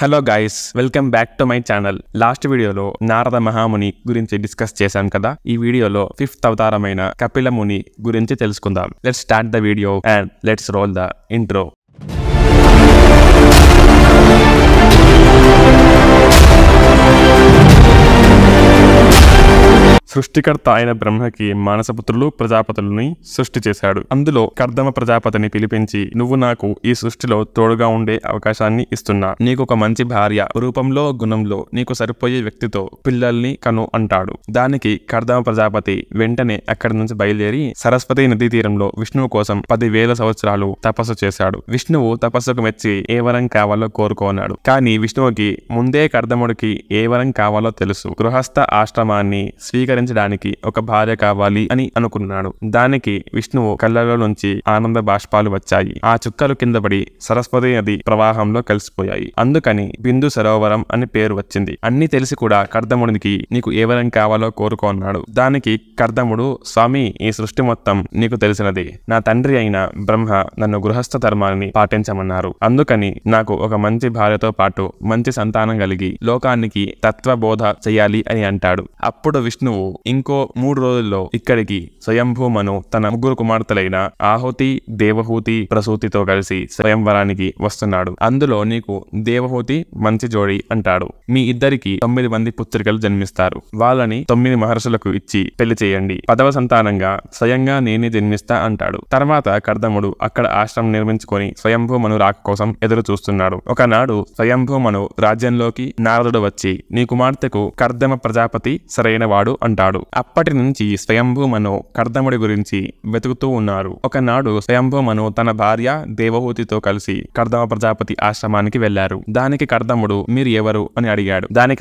Hello guys welcome back to my channel last వీడియోలో నారద మహాముని గురించి డిస్కస్ చేశాం కదా ఈ వీడియోలో ఫిఫ్త్ అవతారమైన కపిల ముని గురించి తెలుసుకుందాం let's start the video and let's roll the intro సృష్టికర్త అయిన బ్రహ్మకి మానసపుత్రులు ప్రజాపతులని సృష్టి చేశాడు అందులో కర్దమ ప్రజాపతిని పిలిపించి నువ్వు నాకు ఈ సృష్టిలో తోడుగా ఉండే అవకాశాన్ని ఇస్తున్నా నీకు ఒక మంచి భార్య రూపంలో గుణంలో నీకు సరిపోయే వ్యక్తితో పిల్లల్ని కను అంటాడు దానికి కర్దమ ప్రజాపతి వెంటనే అక్కడి నుంచి బయలుదేరి సరస్వతి నదీ తీరంలో విష్ణువు కోసం పదివేల సంవత్సరాలు తపస్సు చేశాడు విష్ణువు తపస్సుకు మెచ్చి ఏ వరం కావాలో కోరుకోనాడు కానీ విష్ణువుకి ముందే కర్దముడికి ఏ వరం కావాలో తెలుసు గృహస్థ ఆశ్రమాన్ని స్వీకరించి జీవించడానికి ఒక భార్య కావాలి అని అనుకున్నాడు దానికి విష్ణువు కళ్ళలో నుంచి ఆనంద బాష్పాలు వచ్చాయి ఆ చుక్కలు కింద పడి సరస్వతి నది ప్రవాహంలో కలిసిపోయాయి అందుకని బిందు సరోవరం అని పేరు వచ్చింది అన్ని తెలిసి కూడా కర్దముడికి నీకు ఏ వరం కావాలో కోరుకున్నాడు దానికి కర్దముడు స్వామి ఈ సృష్టి మొత్తం నీకు తెలిసినది నా తండ్రి అయిన బ్రహ్మ నన్ను గృహస్థ ధర్మాన్ని పాటించమన్నారు అందుకని నాకు ఒక మంచి భార్యతో పాటు మంచి సంతానం కలిగి లోకానికి తత్వబోధ చేయాలి అని అంటాడు అప్పుడు విష్ణువు ఇంకో మూడు రోజుల్లో ఇక్కడికి స్వయంభూమను తన ముగ్గురు కుమార్తెలైన ఆహుతి దేవహూతి ప్రసూతితో కలిసి స్వయంవరానికి వస్తున్నాడు అందులో నీకు దేవహూతి మంచి జోడి అంటాడు మీ ఇద్దరికి తొమ్మిది మంది పుత్రికలు జన్మిస్తారు వాళ్ళని తొమ్మిది మహర్షులకు ఇచ్చి పెళ్లి చేయండి పదవ సంతానంగా స్వయంగా నేనే జన్మిస్తా అంటాడు తర్వాత కర్దముడు అక్కడ ఆశ్రమం నిర్మించుకొని స్వయంభూమను రాక కోసం ఎదురు చూస్తున్నాడు ఒకనాడు స్వయంభూమను రాజ్యంలోకి నారదుడు వచ్చి నీ కుమార్తెకు కర్దమ ప్రజాపతి సరైన వాడు అంటాడు ఉంటాడు అప్పటి నుంచి స్వయంభూమను కర్దముడి గురించి వెతుకుతూ ఉన్నారు ఒకనాడు స్వయంభూమను తన భార్య దేవహూతితో కలిసి కర్దమ ప్రజాపతి ఆశ్రమానికి వెళ్లారు దానికి కర్దముడు మీరు ఎవరు అని అడిగాడు దానికి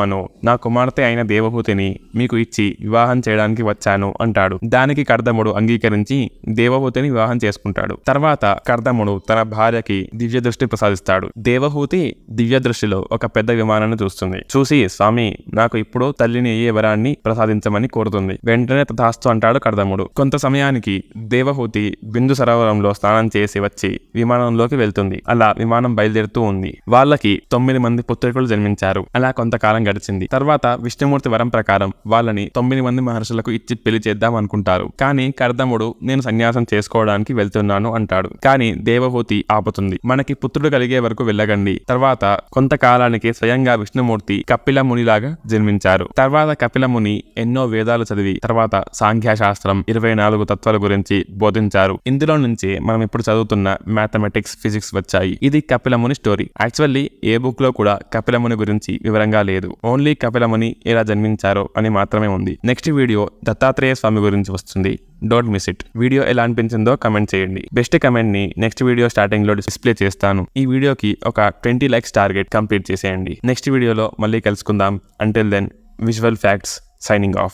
మనో నా కుమార్తె అయిన దేవహూతిని మీకు ఇచ్చి వివాహం చేయడానికి వచ్చాను అంటాడు దానికి కర్దముడు అంగీకరించి దేవహూతిని వివాహం చేసుకుంటాడు తర్వాత కర్దముడు తన భార్యకి దివ్య దృష్టి ప్రసాదిస్తాడు దేవహూతి దివ్య దృష్టిలో ఒక పెద్ద విమానాన్ని చూస్తుంది చూసి స్వామి నాకు ఇప్పుడు తల్లిని అయ్యే వరాన్ని సాధించమని కోరుతుంది వెంటనే తాస్తు అంటాడు కర్దముడు కొంత సమయానికి దేవహూతి బిందు సరోవరంలో స్నానం చేసి వచ్చి విమానంలోకి వెళ్తుంది అలా విమానం బయలుదేరుతూ ఉంది వాళ్ళకి తొమ్మిది మంది పుత్రికులు జన్మించారు అలా కొంతకాలం గడిచింది తర్వాత విష్ణుమూర్తి వరం ప్రకారం వాళ్ళని తొమ్మిది మంది మహర్షులకు ఇచ్చి పెళ్లి చేద్దాం అనుకుంటారు కానీ కర్దముడు నేను సన్యాసం చేసుకోవడానికి వెళ్తున్నాను అంటాడు కానీ దేవహూతి ఆపుతుంది మనకి పుత్రుడు కలిగే వరకు వెళ్ళగండి తర్వాత కొంతకాలానికి స్వయంగా విష్ణుమూర్తి కపిల మునిలాగా జన్మించారు తర్వాత కపిల ముని ఎన్నో వేదాలు చదివి తర్వాత సాంఖ్యాశాస్త్రం ఇరవై నాలుగు తత్వాల గురించి బోధించారు ఇందులో నుంచి మనం ఇప్పుడు చదువుతున్న మ్యాథమెటిక్స్ ఫిజిక్స్ వచ్చాయి ఇది కపిలముని స్టోరీ యాక్చువల్లీ ఏ బుక్ లో కూడా కపిలముని గురించి వివరంగా లేదు ఓన్లీ కపిలముని ఎలా జన్మించారో అని మాత్రమే ఉంది నెక్స్ట్ వీడియో దత్తాత్రేయ స్వామి గురించి వస్తుంది డోంట్ మిస్ ఇట్ వీడియో ఎలా అనిపించిందో కమెంట్ చేయండి బెస్ట్ కమెంట్ ని నెక్స్ట్ వీడియో స్టార్టింగ్ లో డిస్ప్లే చేస్తాను ఈ వీడియోకి ఒక ట్వంటీ లైక్స్ టార్గెట్ కంప్లీట్ చేసేయండి నెక్స్ట్ వీడియోలో మళ్ళీ కలుసుకుందాం until then visual facts signing off.